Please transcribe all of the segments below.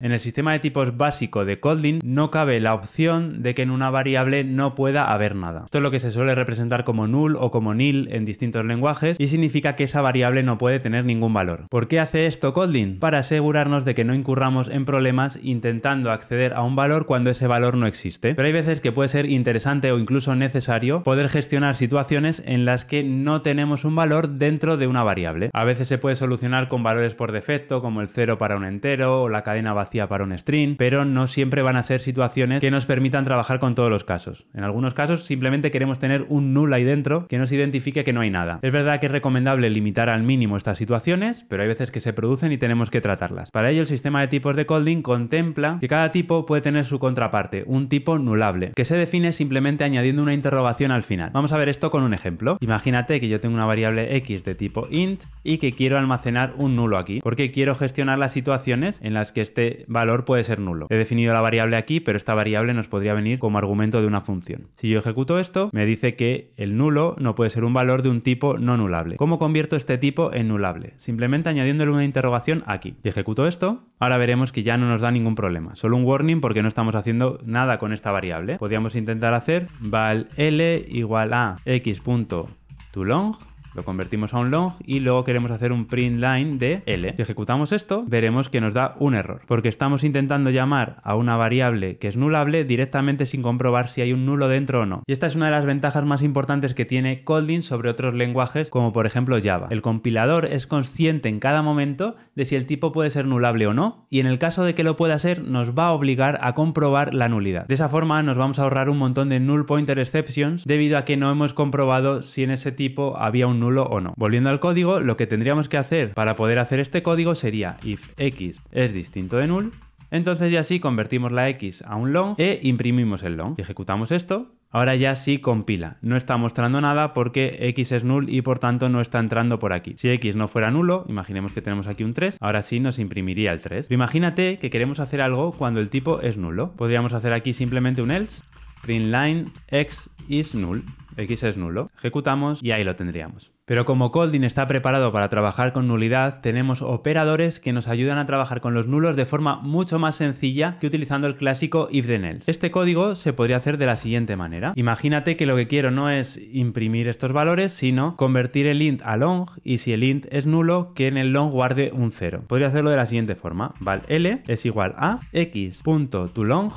En el sistema de tipos básico de Kotlin no cabe la opción de que en una variable no pueda haber nada. Esto es lo que se suele representar como null o como nil en distintos lenguajes y significa que esa variable no puede tener ningún valor. ¿Por qué hace esto Kotlin? Para asegurarnos de que no incurramos en problemas intentando acceder a un valor cuando ese valor no existe. Pero hay veces que puede ser interesante o incluso necesario poder gestionar situaciones en las que no tenemos un valor dentro de una variable. A veces se puede solucionar con valores por defecto como el 0 para un entero o la cadena vacía para un string, pero no siempre van a ser situaciones que nos permitan trabajar con todos los casos. En algunos casos simplemente queremos tener un null ahí dentro que nos identifique que no hay nada. Es verdad que es recomendable limitar al mínimo estas situaciones, pero hay veces que se producen y tenemos que tratarlas. Para ello el sistema de tipos de Colding contempla que cada tipo puede tener su contraparte, un tipo nulable, que se define simplemente añadiendo una interrogación al final. Vamos a ver esto con un ejemplo. Imagínate que yo tengo una variable x de tipo int y que quiero almacenar un nulo aquí, porque quiero gestionar las situaciones en las que esté valor puede ser nulo. He definido la variable aquí, pero esta variable nos podría venir como argumento de una función. Si yo ejecuto esto, me dice que el nulo no puede ser un valor de un tipo no nulable. ¿Cómo convierto este tipo en nulable? Simplemente añadiéndole una interrogación aquí. Si ejecuto esto, ahora veremos que ya no nos da ningún problema. Solo un warning porque no estamos haciendo nada con esta variable. Podríamos intentar hacer val l igual a x.toLong lo convertimos a un long y luego queremos hacer un print line de L. Si ejecutamos esto, veremos que nos da un error, porque estamos intentando llamar a una variable que es nulable directamente sin comprobar si hay un nulo dentro o no. Y esta es una de las ventajas más importantes que tiene Kotlin sobre otros lenguajes como por ejemplo Java. El compilador es consciente en cada momento de si el tipo puede ser nulable o no, y en el caso de que lo pueda ser, nos va a obligar a comprobar la nulidad. De esa forma nos vamos a ahorrar un montón de null pointer exceptions debido a que no hemos comprobado si en ese tipo había un nulo o no. Volviendo al código, lo que tendríamos que hacer para poder hacer este código sería if x es distinto de null, entonces ya sí convertimos la x a un long e imprimimos el long. ejecutamos esto, ahora ya sí compila. No está mostrando nada porque x es null y por tanto no está entrando por aquí. Si x no fuera nulo, imaginemos que tenemos aquí un 3, ahora sí nos imprimiría el 3. imagínate que queremos hacer algo cuando el tipo es nulo. Podríamos hacer aquí simplemente un else, print line x is null x es nulo. Ejecutamos y ahí lo tendríamos. Pero como Coldin está preparado para trabajar con nulidad, tenemos operadores que nos ayudan a trabajar con los nulos de forma mucho más sencilla que utilizando el clásico if then else. Este código se podría hacer de la siguiente manera. Imagínate que lo que quiero no es imprimir estos valores, sino convertir el int a long y si el int es nulo, que en el long guarde un 0. Podría hacerlo de la siguiente forma. Val L es igual a x.toLong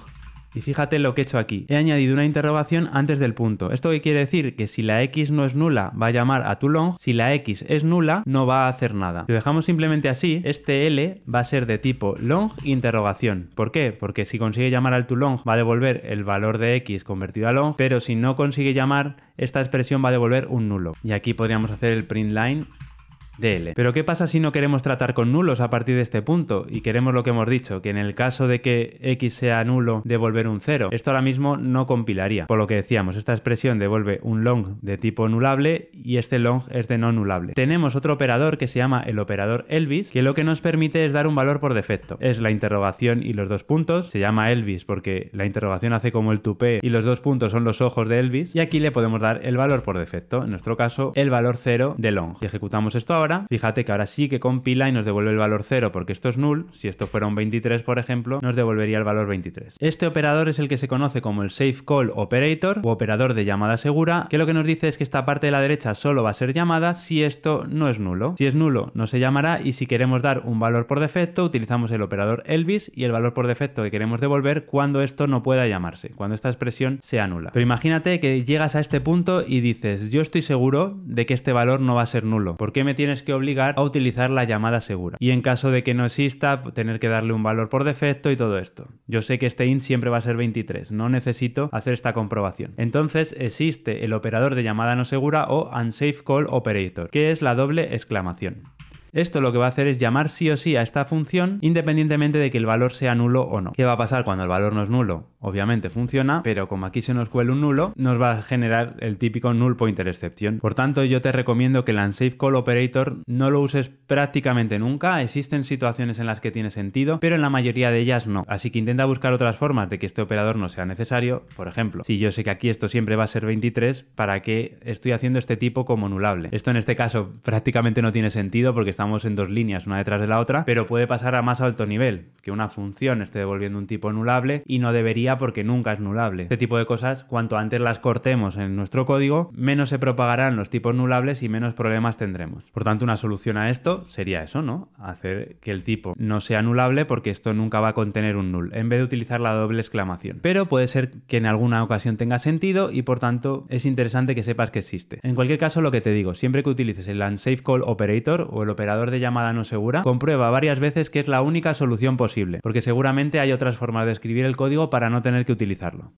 y fíjate lo que he hecho aquí. He añadido una interrogación antes del punto. ¿Esto qué quiere decir? Que si la x no es nula, va a llamar a tu long. Si la x es nula, no va a hacer nada. lo dejamos simplemente así, este L va a ser de tipo long interrogación. ¿Por qué? Porque si consigue llamar al toLong va a devolver el valor de x convertido a long, pero si no consigue llamar, esta expresión va a devolver un nulo. Y aquí podríamos hacer el print line DL. Pero ¿qué pasa si no queremos tratar con nulos a partir de este punto y queremos lo que hemos dicho, que en el caso de que x sea nulo, devolver un 0? Esto ahora mismo no compilaría. Por lo que decíamos, esta expresión devuelve un long de tipo nulable y este long es de no nulable. Tenemos otro operador que se llama el operador Elvis, que lo que nos permite es dar un valor por defecto. Es la interrogación y los dos puntos. Se llama Elvis porque la interrogación hace como el tupé y los dos puntos son los ojos de Elvis. Y aquí le podemos dar el valor por defecto, en nuestro caso el valor 0 de long. Y ejecutamos esto ahora, fíjate que ahora sí que compila y nos devuelve el valor 0 porque esto es null. Si esto fuera un 23, por ejemplo, nos devolvería el valor 23. Este operador es el que se conoce como el Safe Call Operator o operador de llamada segura, que lo que nos dice es que esta parte de la derecha solo va a ser llamada si esto no es nulo. Si es nulo, no se llamará y si queremos dar un valor por defecto, utilizamos el operador Elvis y el valor por defecto que queremos devolver cuando esto no pueda llamarse, cuando esta expresión sea nula. Pero imagínate que llegas a este punto y dices, yo estoy seguro de que este valor no va a ser nulo. ¿Por qué me tiene que obligar a utilizar la llamada segura. Y en caso de que no exista, tener que darle un valor por defecto y todo esto. Yo sé que este int siempre va a ser 23, no necesito hacer esta comprobación. Entonces existe el operador de llamada no segura o unsafe call operator, que es la doble exclamación. Esto lo que va a hacer es llamar sí o sí a esta función independientemente de que el valor sea nulo o no. ¿Qué va a pasar cuando el valor no es nulo? Obviamente funciona, pero como aquí se nos cuela un nulo, nos va a generar el típico null pointer excepción. Por tanto, yo te recomiendo que el unsafe call operator no lo uses prácticamente nunca. Existen situaciones en las que tiene sentido, pero en la mayoría de ellas no. Así que intenta buscar otras formas de que este operador no sea necesario. Por ejemplo, si yo sé que aquí esto siempre va a ser 23, ¿para qué estoy haciendo este tipo como nulable? Esto en este caso prácticamente no tiene sentido porque está estamos en dos líneas, una detrás de la otra, pero puede pasar a más alto nivel, que una función esté devolviendo un tipo nulable y no debería porque nunca es nulable. Este tipo de cosas, cuanto antes las cortemos en nuestro código, menos se propagarán los tipos nulables y menos problemas tendremos. Por tanto, una solución a esto sería eso, ¿no? Hacer que el tipo no sea nulable porque esto nunca va a contener un null, en vez de utilizar la doble exclamación. Pero puede ser que en alguna ocasión tenga sentido y por tanto es interesante que sepas que existe. En cualquier caso, lo que te digo, siempre que utilices el unsafe call operator o el operador de llamada no segura, comprueba varias veces que es la única solución posible, porque seguramente hay otras formas de escribir el código para no tener que utilizarlo.